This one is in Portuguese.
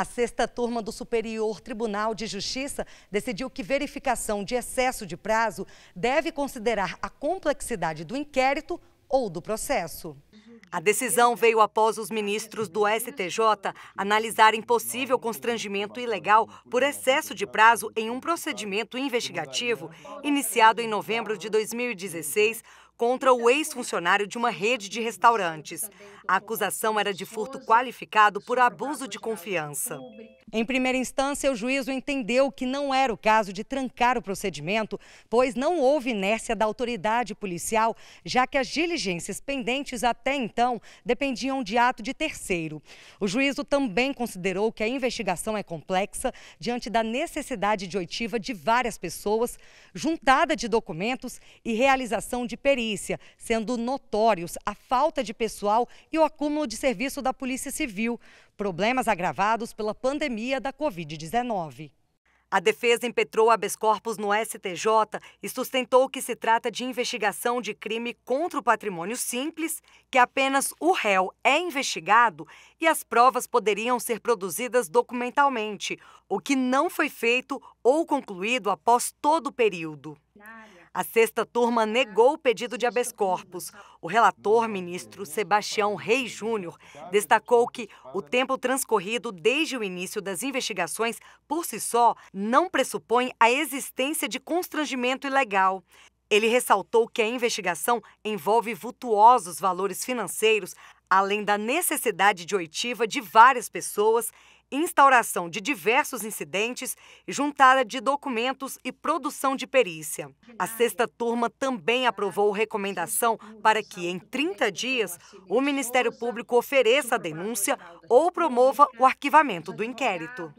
A sexta turma do Superior Tribunal de Justiça decidiu que verificação de excesso de prazo deve considerar a complexidade do inquérito ou do processo. A decisão veio após os ministros do STJ analisarem possível constrangimento ilegal por excesso de prazo em um procedimento investigativo iniciado em novembro de 2016 contra o ex-funcionário de uma rede de restaurantes. A acusação era de furto qualificado por abuso de confiança. Em primeira instância, o juízo entendeu que não era o caso de trancar o procedimento, pois não houve inércia da autoridade policial, já que as diligências pendentes até então dependiam de ato de terceiro. O juízo também considerou que a investigação é complexa diante da necessidade de oitiva de várias pessoas, juntada de documentos e realização de perícia, sendo notórios a falta de pessoal e o acúmulo de serviço da Polícia Civil, problemas agravados pela pandemia pandemia da Covid-19. A defesa impetrou habeas corpus no STJ e sustentou que se trata de investigação de crime contra o patrimônio simples, que apenas o réu é investigado e as provas poderiam ser produzidas documentalmente, o que não foi feito ou concluído após todo o período. Nada. A sexta turma negou o pedido de habeas corpus. O relator, ministro Sebastião Rei Júnior, destacou que o tempo transcorrido desde o início das investigações, por si só, não pressupõe a existência de constrangimento ilegal. Ele ressaltou que a investigação envolve vultuosos valores financeiros, além da necessidade de oitiva de várias pessoas instauração de diversos incidentes, juntada de documentos e produção de perícia. A sexta turma também aprovou recomendação para que, em 30 dias, o Ministério Público ofereça a denúncia ou promova o arquivamento do inquérito.